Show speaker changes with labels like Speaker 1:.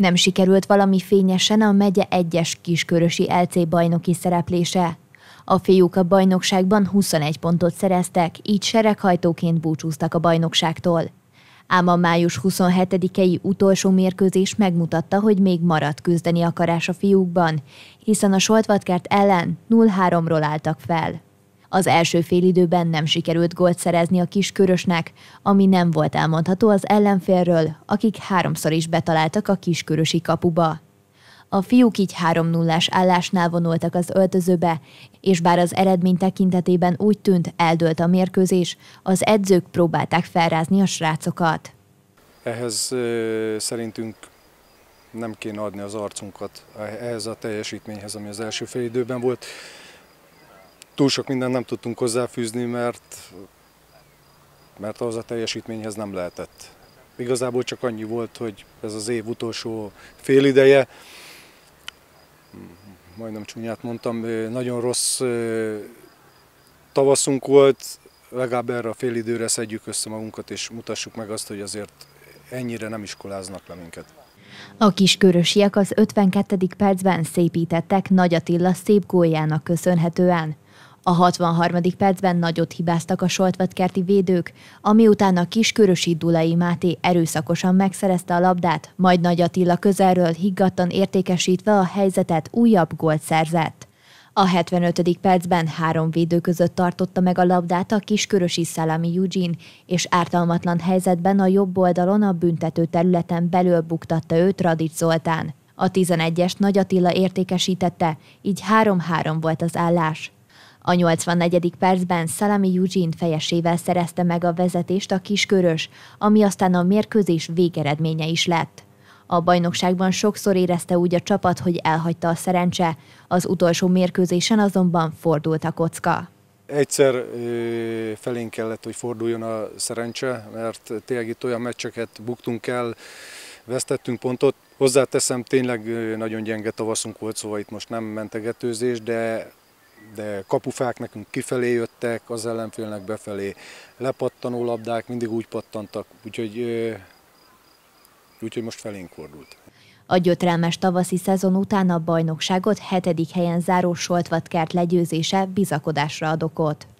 Speaker 1: Nem sikerült valami fényesen a megye egyes kiskörösi LC bajnoki szereplése. A fiúk a bajnokságban 21 pontot szereztek, így sereghajtóként búcsúztak a bajnokságtól. Ám a május 27-i utolsó mérkőzés megmutatta, hogy még maradt küzdeni akarás a fiúkban, hiszen a Soltvatkert ellen 0-3-ról álltak fel. Az első félidőben nem sikerült gólt szerezni a körösnek, ami nem volt elmondható az ellenfélről, akik háromszor is betaláltak a kiskörösi kapuba. A fiúk így 3-0-ás állásnál vonultak az öltözőbe, és bár az eredmény tekintetében úgy tűnt, eldőlt a mérkőzés, az edzők próbálták felrázni a srácokat.
Speaker 2: Ehhez szerintünk nem kéne adni az arcunkat ehhez a teljesítményhez, ami az első fél időben volt túl sok mindent nem tudtunk hozzáfűzni, mert, mert az a teljesítményhez nem lehetett. Igazából csak annyi volt, hogy ez az év utolsó félideje, majdnem csúnyát mondtam, nagyon rossz tavaszunk volt, legalább erre a fél időre szedjük össze magunkat, és mutassuk meg azt, hogy azért ennyire nem iskoláznak le minket.
Speaker 1: A kiskörösiek az 52. percben szépítettek Nagy Attila szép góljának köszönhetően. A 63. percben nagyot hibáztak a soltvatkerti védők, ami után a kiskörösi Dulai Máté erőszakosan megszerezte a labdát, majd Nagy Attila közelről higgadtan értékesítve a helyzetet újabb gólt szerzett. A 75. percben három védő között tartotta meg a labdát a kiskörösi Szalami Eugene, és ártalmatlan helyzetben a jobb oldalon a büntető területen belül buktatta őt Radic Zoltán. A 11-est Nagy Attila értékesítette, így 3-3 volt az állás. A 84. percben Szalami Eugene fejesével szerezte meg a vezetést a kiskörös, ami aztán a mérkőzés végeredménye is lett. A bajnokságban sokszor érezte úgy a csapat, hogy elhagyta a szerencse, az utolsó mérkőzésen azonban fordult a kocka.
Speaker 2: Egyszer felénk kellett, hogy forduljon a szerencse, mert tényleg itt olyan meccseket buktunk el, vesztettünk pontot. Hozzáteszem, tényleg nagyon gyenge tavaszunk volt, szóval itt most nem mentegetőzés, de de kapufák nekünk kifelé jöttek, az ellenfélnek befelé lepattanó labdák, mindig úgy pattantak, úgyhogy, úgyhogy most felénk fordult.
Speaker 1: A gyötrelmes tavaszi szezon után a bajnokságot hetedik helyen záró Soltvatkert legyőzése bizakodásra ad okot.